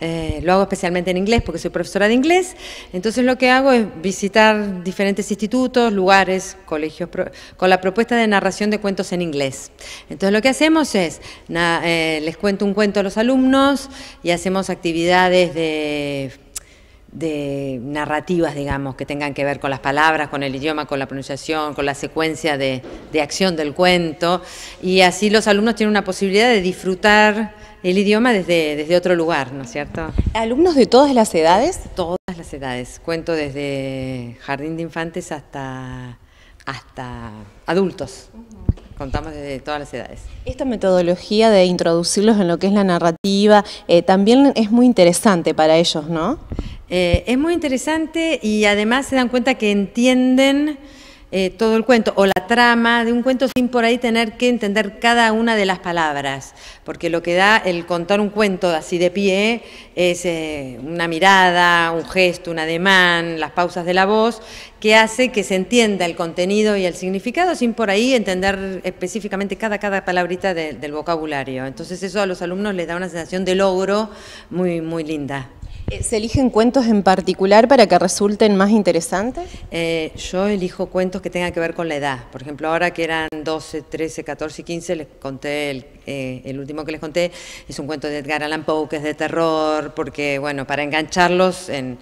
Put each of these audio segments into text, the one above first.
Eh, lo hago especialmente en inglés porque soy profesora de inglés, entonces lo que hago es visitar diferentes institutos, lugares, colegios, con la propuesta de narración de cuentos en inglés. Entonces lo que hacemos es, eh, les cuento un cuento a los alumnos y hacemos actividades de narrativas, digamos, que tengan que ver con las palabras, con el idioma, con la pronunciación, con la secuencia de, de acción del cuento. Y así los alumnos tienen una posibilidad de disfrutar el idioma desde, desde otro lugar, ¿no es cierto? ¿Alumnos de todas las edades? Todas las edades. Cuento desde jardín de infantes hasta, hasta adultos. Contamos desde todas las edades. Esta metodología de introducirlos en lo que es la narrativa eh, también es muy interesante para ellos, ¿no? Eh, es muy interesante y además se dan cuenta que entienden eh, todo el cuento o la trama de un cuento sin por ahí tener que entender cada una de las palabras, porque lo que da el contar un cuento así de pie es eh, una mirada, un gesto, un ademán, las pausas de la voz, que hace que se entienda el contenido y el significado sin por ahí entender específicamente cada, cada palabrita del vocabulario. Entonces eso a los alumnos les da una sensación de logro muy, muy linda. Eh, ¿Se eligen cuentos en particular para que resulten más interesantes? Eh, yo elijo cuentos que tengan que ver con la edad. Por ejemplo, ahora que eran 12, 13, 14 y 15, les conté, eh, el, último que les conté es un cuento de Edgar Allan Poe que es de terror, porque, bueno, para engancharlos en,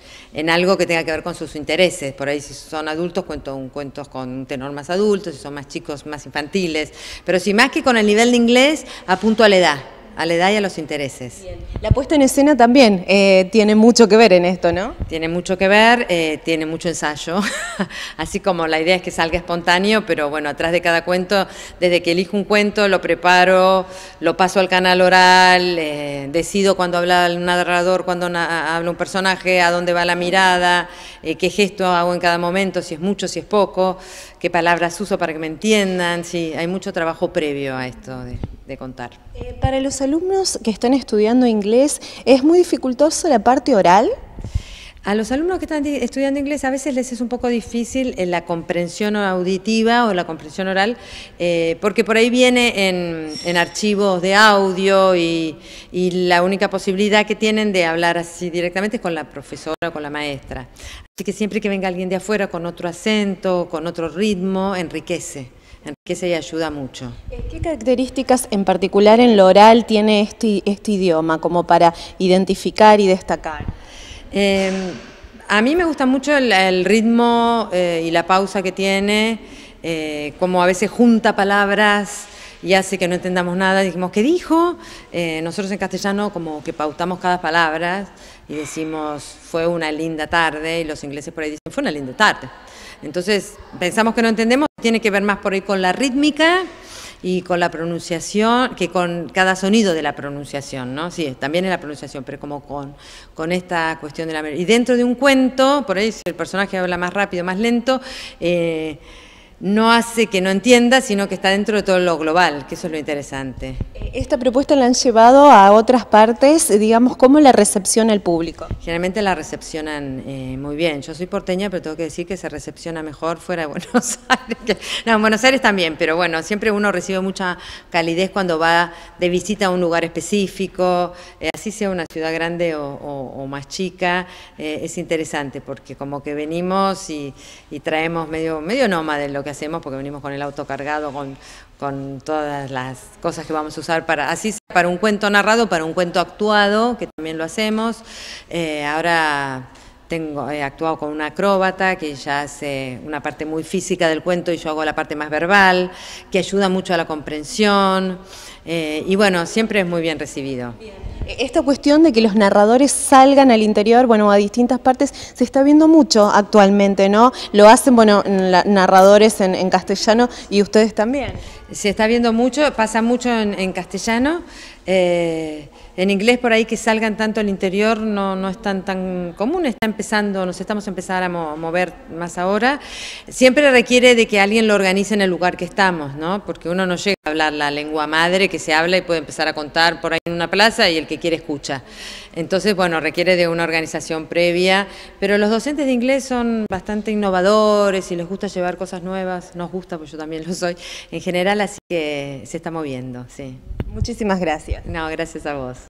algo que tenga que ver con sus intereses. Por ahí, si son adultos, cuento un cuento con un tenor más adulto, si son más chicos, más infantiles. Pero si más que con el nivel de inglés, apunto a la edad a la edad y a los intereses. La puesta en escena también eh, tiene mucho que ver en esto, ¿no? Tiene mucho que ver, eh, tiene mucho ensayo, así como la idea es que salga espontáneo, pero bueno, atrás de cada cuento, desde que elijo un cuento, lo preparo, lo paso al canal oral, eh, decido cuándo habla el narrador, cuándo habla un personaje, a dónde va la mirada, qué gesto hago en cada momento, si es mucho, si es poco, qué palabras uso para que me entiendan, sí, hay mucho trabajo previo a esto de contar. Eh, para los alumnos que están estudiando inglés, ¿es muy dificultoso la parte oral? A los alumnos que están estudiando inglés a veces les es un poco difícil eh, la comprensión auditiva o la comprensión oral, eh, porque por ahí viene en, archivos de audio y, y, la única posibilidad que tienen de hablar así directamente es con la profesora o con la maestra. Así que siempre que venga alguien de afuera con otro acento, con otro ritmo, enriquece enriquece y ayuda mucho. ¿Qué características en particular en lo oral tiene este, este idioma como para identificar y destacar? Em, a mí me gusta mucho el, ritmo eh, y la pausa que tiene, eh, como a veces junta palabras y hace que no entendamos nada. Dijimos, ¿qué dijo? Eh, nosotros en castellano como que pautamos cada palabra y decimos, fue una linda tarde, y los ingleses por ahí dicen, fue una linda tarde. Entonces pensamos que no entendemos tiene que ver más por ahí con la rítmica y con la pronunciación, que con cada sonido de la pronunciación, ¿no? Sí, también en la pronunciación, pero como con, con esta cuestión de la... Y dentro de un cuento, por ahí si el personaje habla más rápido, más lento, eh, no hace que no entienda, sino que está dentro de todo lo global, que eso es lo interesante. Eh, esta propuesta la han llevado a otras partes, digamos, ¿cómo la recepciona el público? Generalmente la recepcionan eh, muy bien. Yo soy porteña, pero tengo que decir que se recepciona mejor fuera de Buenos Aires. no, en Buenos Aires también, pero bueno, siempre uno recibe mucha calidez cuando va de visita a un lugar específico, eh, así sea una ciudad grande o, más chica, es interesante porque como que venimos y, traemos medio, medio nómada de lo que hacemos porque venimos con el auto cargado, con, con todas las cosas que vamos a usar para, así para un cuento narrado, para un cuento actuado, que también lo hacemos. Eh, ahora tengo, he actuado con una acróbata que ya hace una parte muy física del cuento y yo hago la parte más verbal, que ayuda mucho a la comprensión. Eh, y bueno, siempre es muy bien recibido. Esta cuestión de que los narradores salgan al interior, bueno, a distintas partes, se está viendo mucho actualmente, ¿no? Lo hacen, bueno, narradores en, castellano y ustedes también. Se está viendo mucho, pasa mucho en, castellano. Eh, en inglés por ahí que salgan tanto al interior no, no es tan, común, está empezando, nos estamos empezando a mover más ahora. Siempre requiere de que alguien lo organice en el lugar que estamos, ¿no? Porque uno no llega hablar la lengua madre que se habla y puede empezar a contar por ahí en una plaza y el que quiere escucha. Entonces, bueno, requiere de una organización previa, pero los docentes de inglés son bastante innovadores y les gusta llevar cosas nuevas, nos gusta, pues yo también lo soy, en general, así que se está moviendo, sí. Muchísimas gracias. No, gracias a vos.